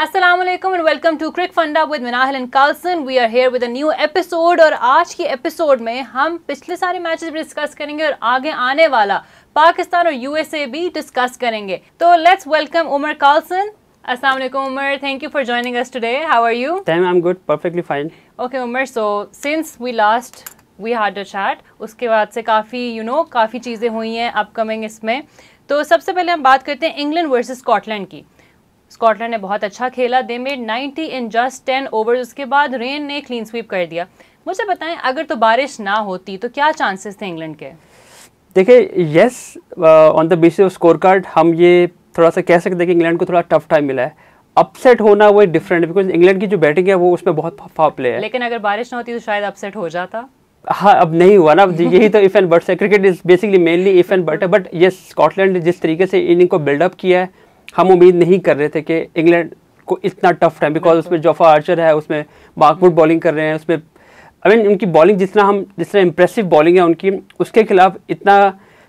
Aslam and welcome to cric funda with Minahal and Carlson we are here with a new episode और आज के episode में हम पिछले सारे मैचेस भी डिस्कस करेंगे और आगे आने वाला पाकिस्तान और यूएसए भी डिस्कस करेंगे तो let's welcome Umar Carlson Assalamu alaikum Umar, thank you for joining us today. How are you? Damn, I'm good, perfectly fine. Okay Umar, so since we last we had a chat, उसके बाद से काफ़ी you know काफ़ी चीज़ें हुई हैं upcoming इसमें तो सबसे पहले हम बात करते हैं इंग्लैंड वर्सेस स्कॉटलैंड की स्कॉटलैंड ने बहुत अच्छा खेला they made 90 in just 10 overs उसके बाद रेन ने क्लीन स्वीप कर दिया मुझे बताएं अगर तो बारिश ना होती तो क्या चांसेस थे इंग्लैंड के देखिए yes on the basis of score card हम ये थोड़ा सा कह सकते हैं कि इंग्लैंड को थोड़ा टफ टाइम मिला है अपसेट होना वो डिफरेंट बिकॉज इंग्लैंड की जो बैटिंग है वो उसमें बहुत फाव प्ले है लेकिन अगर बारिश ना होती तो शायद अपसेट हो जाता हाँ अब नहीं हुआ ना यही तो इफ एंड बट्स है cricket is basically mainly if and but है बट यस स्कॉटलैंड ने जिस तरीके से इनिंग को बिल्डअप किया है हम उम्मीद नहीं कर रहे थे कि इंग्लैंड को इतना टफ टाइम बिकॉज उसमें जोफा आर्चर है उसमें मार्कवुड बॉलिंग कर रहे हैं उसमें आई मीन उनकी बॉलिंग जितना हम जितना इम्प्रेसिव बॉलिंग है उनकी उसके खिलाफ इतना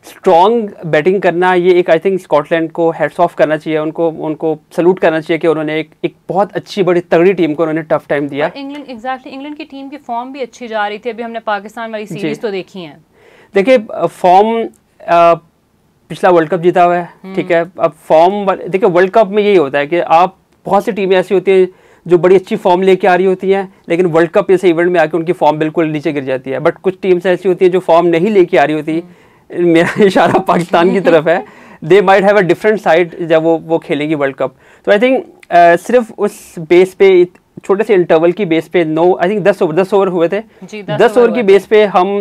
स्ट्रॉन्ग बैटिंग करना ये एक आई थिंक स्कॉटलैंड को हेड्स ऑफ करना चाहिए उनको उनको सल्यूट करना चाहिए कि उन्होंने एक एक बहुत अच्छी बड़ी तगड़ी टीम को उन्होंने टफ टाइम दिया इंग्लैंड एग्जैक्टली इंग्लैंड की टीम की फॉर्म भी अच्छी जा रही थी अभी हमने पाकिस्तान वाली सीरीज तो देखी है देखिए फॉर्म पिछला वर्ल्ड कप जीता हुआ है हम्म। ठीक है अब फॉर्म देखिए वर्ल्ड कप में यही होता है कि आप बहुत सी टीमें ऐसी होती हैं जो बड़ी अच्छी फॉर्म लेके आ रही होती हैं लेकिन वर्ल्ड कप जैसे इवेंट में आके उनकी फॉर्म बिल्कुल नीचे गिर जाती है बट कुछ टीम्स ऐसी होती हैं जो फॉर्म नहीं लेके आ रही होती हम्म। मेरा इशारा पाकिस्तान की तरफ है they might have a different side जब वो वो खेलेगी वर्ल्ड कप तो आई थिंक सिर्फ उस बेस पे छोटे से इंटरवल की बेस पे नो आई थिंक दस ओवर दस ओवर हुए थे दस ओवर की बेस पे हम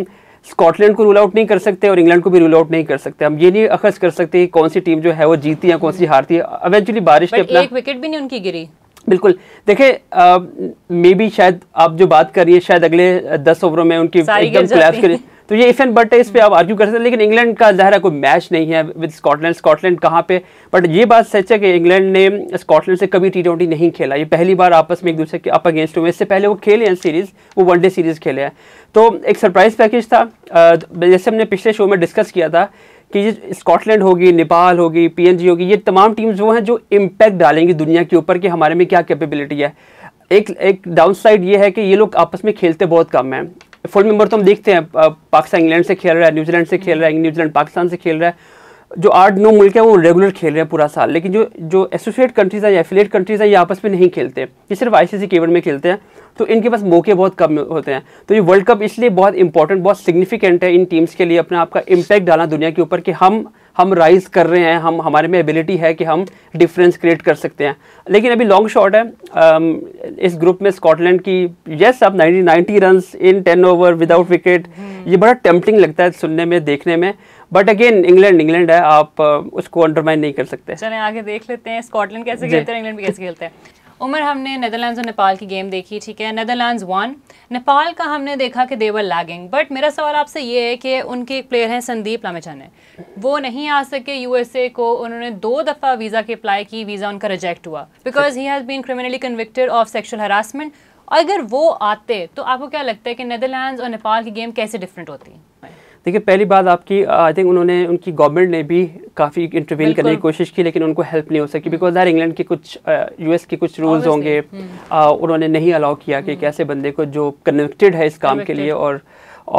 स्कॉटलैंड को रूल आउट नहीं कर सकते और इंग्लैंड को भी रूल आउट नहीं कर सकते हम ये नहीं अखज कर सकते कौन सी टीम जो है वो जीती है कौन सी हारती है अवेंचुअली बारिश के अपना एक विकेट भी नहीं उनकी गिरी बिल्कुल देखे मे बी शायद आप जो बात कर रही है शायद अगले दस ओवरों में उनकी एकदम क्लैश करें तो ये इफ एंड बट है इस पर आप आर्ग्यू कर सकते हैं लेकिन इंग्लैंड का ज़ाहिर है कोई मैच नहीं है विद स्कॉटलैंड स्कॉटलैंड कहाँ पे बट ये बात सच है कि इंग्लैंड ने स्कॉटलैंड से कभी टी ट्वेंटी नहीं खेला ये पहली बार आपस में एक दूसरे के अप अगेंस्ट हुए इससे पहले वो खेले हैं सीरीज़ वो वनडे सीरीज़ खेले हैं तो एक सरप्राइज़ पैकेज था जैसे हमने पिछले शो में डिस्कस किया था कि ये स्कॉटलैंड होगी नेपाल होगी पीएनजी होगी ये तमाम टीम्स वो हैं जो इम्पैक्ट डालेंगी दुनिया के ऊपर कि हमारे में क्या कैपेबिलिटी है एक एक डाउन साइड ये है कि ये लोग आपस में खेलते बहुत कम हैं फुल मेंबर तो हम देखते हैं पाकिस्तान इंग्लैंड से खेल रहा है न्यूजीलैंड से खेल रहा है न्यूजीलैंड पाकिस्तान से खेल रहा है जो आठ नौ मुल्क है वो रेगुलर खेल रहे हैं पूरा साल लेकिन जो जो एसोसिएट कंट्रीज़ है या एफिलेट कंट्रीज़ है ये आपस में नहीं खेलते ये सिर्फ आईसीसी केवल में खेलते हैं तो इनके पास मौके बहुत कम होते हैं तो ये वर्ल्ड कप इसलिए बहुत इंपॉर्टेंट बहुत सिग्निफिकेंट है इन टीम्स के लिए अपने आपका इम्पैक्ट डालना दुनिया के ऊपर कि हम हम राइज कर रहे हैं हम हमारे में एबिलिटी है कि हम डिफरेंस क्रिएट कर सकते हैं लेकिन अभी लॉन्ग शॉट है इस ग्रुप में स्कॉटलैंड की यस आप ninety run in ten over without wicket ये बड़ा टेम्पटिंग लगता है सुनने में देखने में बट अगेन इंग्लैंड इंग्लैंड है आप उसको अंडरमाइन नहीं कर सकते चलें आगे देख लेते हैं स्कॉटलैंड कैसे खेलते हैं इंग्लैंड भी कैसे खेलते हैं उमर हमने नदरलैंड्स और नेपाल की गेम देखी ठीक है नदरलैंड्स वन नेपाल का हमने देखा कि देवर लैगिंग बट मेरा सवाल आपसे ये है कि उनके एक प्लेयर हैं संदीप लामेचाने वो नहीं आ सके यूएसए को उन्होंने दो दफ़ा वीज़ा की अप्लाई की वीज़ा उनका रिजेक्ट हुआ because he has been criminally convicted of sexual harassment अगर वो आते तो आपको क्या लगता है कि नदरलैंड्स और नेपाल की गेम कैसे डिफरेंट होती है देखिए पहली बात आपकी आई थिंक उन्होंने उनकी गवर्नमेंट ने भी काफ़ी इंटरवीन करने की कोशिश की लेकिन उनको हेल्प नहीं हो सकी बिकॉज यार इंग्लैंड के कुछ यूएस के कुछ रूल्स होंगे हम्म। उन्होंने नहीं अलाउ किया कि हम्म। कैसे बंदे को जो कनेक्टेड है इस काम के लिए और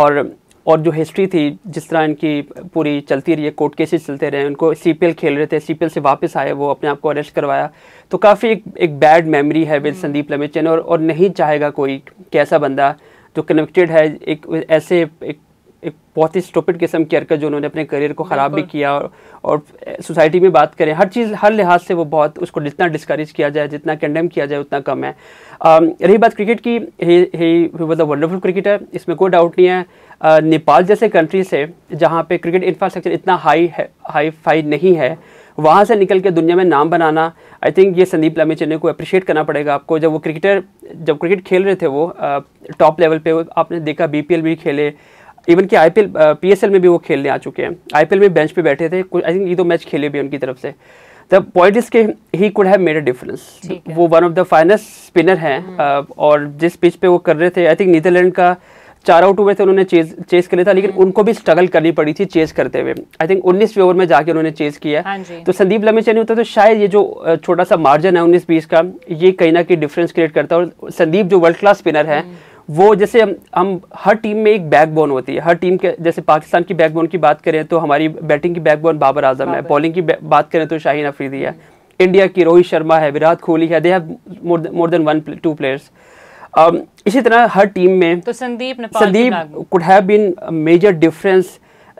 और और जो हिस्ट्री थी जिस तरह इनकी पूरी चलती रही है कोर्ट केसेस चलते रहे उनको सी खेल रहे थे सी से वापस आए वो अपने आप को अरेस्ट करवाया तो काफ़ी एक एक बैड मेमोरी है विद संदीप लमेचन और और नहीं चाहेगा कोई कैसा बंदा जो कनेक्टेड है एक ऐसे एक एक बहुत ही स्टोपिड किस्म की हरकत जो उन्होंने अपने करियर को ख़राब भी किया और, और सोसाइटी में बात करें हर चीज़ हर लिहाज से वो बहुत उसको जितना डिस्करेज किया जाए जितना कंडेम किया जाए उतना कम है रही बात क्रिकेट की he was a wonderful cricketer इसमें कोई डाउट नहीं है नेपाल जैसे कंट्री से जहाँ पे क्रिकेट इंफ्रास्ट्रक्चर इतना हाई है हाई फाई नहीं है वहाँ से निकल के दुनिया में नाम बनाना आई थिंक ये संदीप लामी चेन्नई को अप्रिशिएट करना पड़ेगा आपको जब वो क्रिकेटर जब क्रिकेट खेल रहे थे वो टॉप लेवल पे आपने देखा बीपीएल भी खेले इवन कि आईपीएल पी में भी वो खेलने आ चुके हैं आई में बेंच पे बैठे थे कुछ आई थिंक ये दो मैच खेले भी उनकी तरफ से द पॉइंट इज के he could have made a difference वो one of the finest spinner हैं और जिस पिच पे वो कर रहे थे आई थिंक नीदरलैंड का चार आउट हुए थे उन्होंने चेज चेस कर लिया था लेकिन हम्म। उनको भी स्ट्रगल करनी पड़ी थी चेस करते हुए आई थिंक उन्नीस ओवर में जाके उन्होंने चेस किया हाँ तो संदीप लमेचा नहीं होता तो शायद ये जो छोटा सा मार्जिन है उन्नीस बीस का ये कहीं ना कहीं डिफरेंस क्रिएट करता है और संदीप जो वर्ल्ड क्लास स्पिनर है हम्म। वो जैसे हम हम हर टीम में एक बैकबोन होती है हर टीम के जैसे पाकिस्तान की बैकबोन की बात करें तो हमारी बैटिंग की बैकबोन बाबर आजम है बॉलिंग की बात करें तो शाहीन अफरीदी है इंडिया की रोहित शर्मा है विराट कोहली है they have more than one two players इसी तरह हर टीम में तो Sandeep Sandeep could have been major difference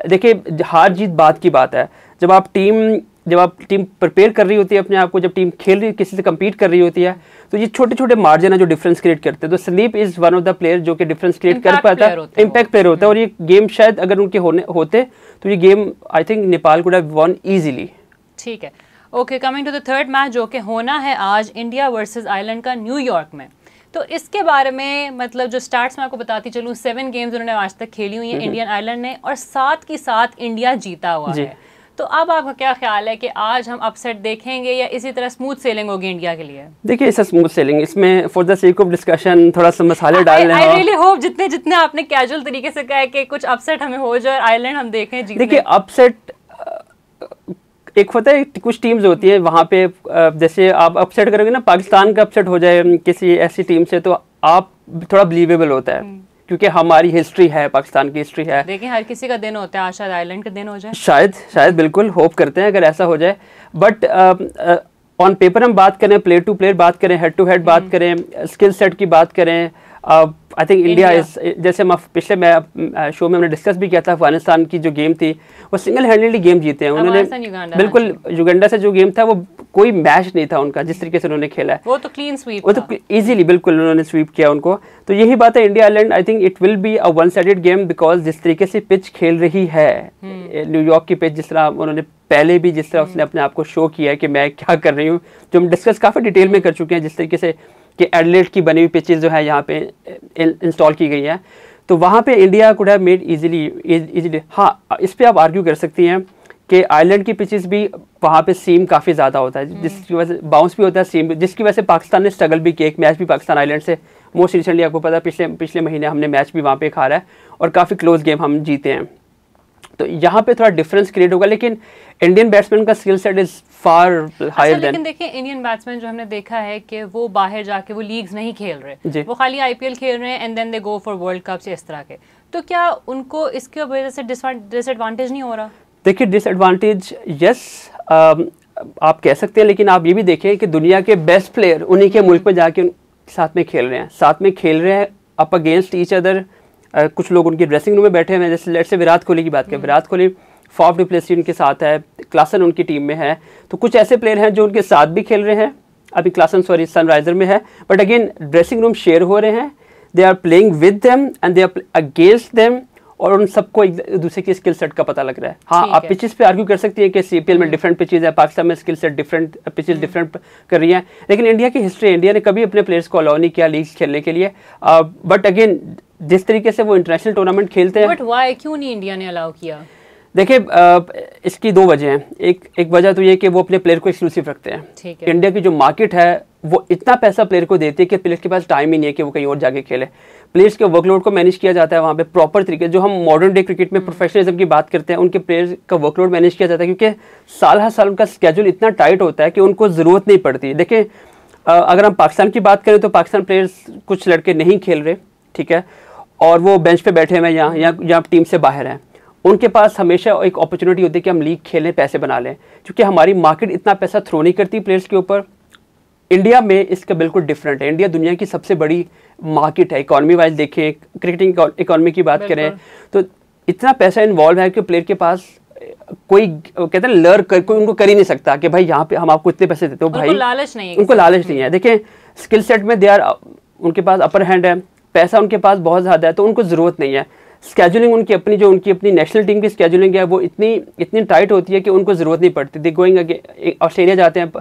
देखिए हार जीत बात की बात है जब आप टीम जब आप टीम प्रिपेयर कर रही होती है अपने आप को जब टीम खेल रही किसी से कम्पीट कर रही होती है तो ये छोटे छोटे मार्जिन है जो डिफरेंस क्रिएट करते हैं तो Sandeep is one of the player जो कि डिफरेंस क्रिएट कर पाता है इम्पैक्ट प्लेयर होता है और ये गेम हम्म। शायद अगर उनके होने होते तो ये game I think Nepal could have won easily ठीक है okay coming to the third match जो कि होना है आज इंडिया वर्सेस आयरलैंड का न्यूयॉर्क में तो इसके बारे में मतलब जो स्टार्ट्स मैं आपको बताती चलूँ सेवन गेम्स उन्होंने आज तक खेली हुई है इंडियन आयरलैंड ने और सात की सात इंडिया जीता हुआ है तो अब आपका क्या ख्याल है कि आज हम अपसेट देखेंगे या इसी तरह स्मूथ सेलिंग होगी इंडिया के लिए देखिए इसे स्मूथ सेलिंग इसमें for the sake of discussion थोड़ा सा मसाले डाल रहे हैं रियली होप जितने जितने आपने कैजुअल तरीके से कहा है कि कुछ अपसेट हमें हो जाए आयरलैंड हम देखें जी देखिए अपसेट एक होता है कुछ टीम्स होती है वहाँ पे जैसे आप अपसेट करोगे ना पाकिस्तान का अपसेट हो जाए किसी ऐसी टीम से तो आप थोड़ा बिलीवेबल होता है हम्म। क्योंकि हमारी हिस्ट्री है पाकिस्तान की हिस्ट्री है देखिए हर किसी का दिन होता है आशा शायद का दिन हो जाए शायद शायद बिल्कुल होप करते हैं अगर ऐसा हो जाए बट ऑन पेपर हम बात करें प्लेयर टू प्लेयर बात करें हेड टू हेड बात हम्म। करें स्किल सेट की बात करें uh, आई थिंक इंडिया इस जैसे हम पिछले मैं शो में हमने डिस्कस भी किया था अफगानिस्तान की जो गेम थी वो सिंगल हैंडेडली गेम जीते हैं उन्होंने बिल्कुल युगंडा हाँ से जो गेम था वो कोई मैच नहीं था उनका जिस तरीके से उन्होंने खेला है वो तो क्लीन स्वीप वो तो ईजिली बिल्कुल उन्होंने स्वीप किया उनको तो यही बात है India Ireland I think it will be a one sided game because जिस तरीके से पिच खेल रही है न्यूयॉर्क हम्म। की पिच जिस तरह उन्होंने पहले भी जिस तरह हम्म। उसने अपने आप को शो किया है कि मैं क्या कर रही हूँ जो हम डिस्कस काफ़ी डिटेल में कर चुके हैं जिस तरीके से कि एडलेट की बनी हुई पिचेज जो है यहाँ पे इंस्टॉल की गई है तो वहाँ पे India could have made easily easily हाँ इस पर आप आर्ग्यू कर सकती हैं कि आयरलैंड की पिचेस भी वहाँ पे सीम काफ़ी ज़्यादा होता है हम्म। जिसकी वजह से बाउंस भी होता है सीम जिसकी वजह से पाकिस्तान ने स्ट्रगल भी किया एक मैच भी पाकिस्तान आयरलैंड से मोस्ट रिसेंटली आपको पता है पिछले पिछले महीने हमने मैच भी वहाँ पे खा रहा है और काफ़ी क्लोज गेम हम जीते हैं तो यहाँ पे थोड़ा डिफरेंस क्रिएट होगा लेकिन इंडियन बैट्समैन का skill set is far higher than लेकिन देखिए इंडियन बैट्समैन जो हमने देखा है कि वो बाहर जाके वो लीग्स नहीं खेल रहे वो खाली आईपीएल खेल रहे हैं and then they go for world cup इस तरह के तो क्या उनको इसके वजह से डिसएडवांटेज नहीं हो रहा देखिए डिसएडवांटेज यस um, आप कह सकते हैं लेकिन आप ये भी देखें कि दुनिया के बेस्ट प्लेयर उन्हीं के मुल्क हम्म। में जाके साथ में खेल रहे हैं साथ में खेल रहे हैं अप अगेंस्ट ईच अदर कुछ लोग उनके ड्रेसिंग रूम में बैठे हैं जैसे लेट से विराट कोहली की बात करें हम्म। विराट कोहली फॉफ डिप्लेसी उनके साथ है क्लासन उनकी टीम में है तो कुछ ऐसे प्लेयर हैं जो उनके साथ भी खेल रहे हैं अभी क्लासन सॉरी सनराइजर में है but again dressing room share हो रहे हैं they are playing with them and they are against them और उन सबको एक दूसरे की स्किल सेट का पता लग रहा है हाँ आप पिचेस पे आर्ग्यू कर सकती है कि सी में डिफरेंट पिचेज है पाकिस्तान में skill set different pitches different कर रही हैं लेकिन इंडिया की हिस्ट्री इंडिया ने कभी अपने प्लेयर्स को अलाउ नहीं किया लीग खेलने के लिए बट uh, अगेन जिस तरीके से वो इंटरनेशनल टूर्नामेंट खेलते हैं बट वाई क्यों नहीं इंडिया ने अलाउ किया देखिए इसकी दो वजह हैं एक एक वजह तो ये कि वो अपने प्लेयर को एक्सक्लूसिव रखते हैं इंडिया की जो मार्केट है वो इतना पैसा प्लेयर को देती है कि प्लेयर के पास टाइम ही नहीं है कि वो कहीं और जाके खेले प्लेयर्स के वर्कलोड को मैनेज किया जाता है वहाँ पे प्रॉपर तरीके जो हम मॉडर्न डे क्रिकेट में प्रोफेशनलिज्म हम्म। की बात करते हैं उनके प्लेयर्स का वर्कलोड मैनेज किया जाता है क्योंकि साल हर साल उनका स्केड्यूल इतना टाइट होता है कि उनको ज़रूरत नहीं पड़ती देखिए अगर हम पाकिस्तान की बात करें तो पाकिस्तान प्लेयर्स कुछ लड़के नहीं खेल रहे ठीक है और वो बेंच पे बैठे हुए हैं यहाँ या टीम से बाहर हैं उनके पास हमेशा एक अपॉर्चुनिटी होती है कि हम लीग खेलें पैसे बना लें क्योंकि हमारी मार्केट इतना पैसा थ्रो नहीं करती प्लेयर्स के ऊपर इंडिया में इसका बिल्कुल डिफरेंट है इंडिया दुनिया की सबसे बड़ी मार्केट है इकॉनमी वाइज देखें क्रिकेटिंग इकॉनमी की बात करें तो इतना पैसा इन्वॉल्व है कि प्लेयर के पास कोई कहते हैं लर कर कोई उनको कर ही नहीं सकता कि भाई यहाँ पे हम आपको इतने पैसे देते हो तो भाई लालच नहीं है उनको लालच नहीं है हम्म। देखें स्किल सेट में दे आर उनके पास अपर हैंड है पैसा उनके पास बहुत ज़्यादा है तो उनको ज़रूरत नहीं है स्केजुलिंग उनकी अपनी जो उनकी अपनी नेशनल टीम की स्केजुलिंग है वो इतनी इतनी टाइट होती है कि उनको ज़रूरत नहीं पड़ती दे गोइंग ऑस्ट्रेलिया जाते हैं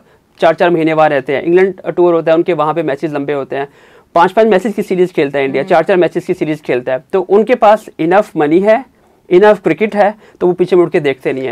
चार चार महीने वहाँ रहते हैं इंग्लैंड टूर होता है उनके वहाँ पे मैचेस लंबे होते हैं पाँच पाँच मैचेस की सीरीज़ खेलता है इंडिया चार चार मैचेस की सीरीज़ खेलता है तो उनके पास इनफ मनी है इनफ क्रिकेट है तो वो पीछे मुड़ के देखते नहीं है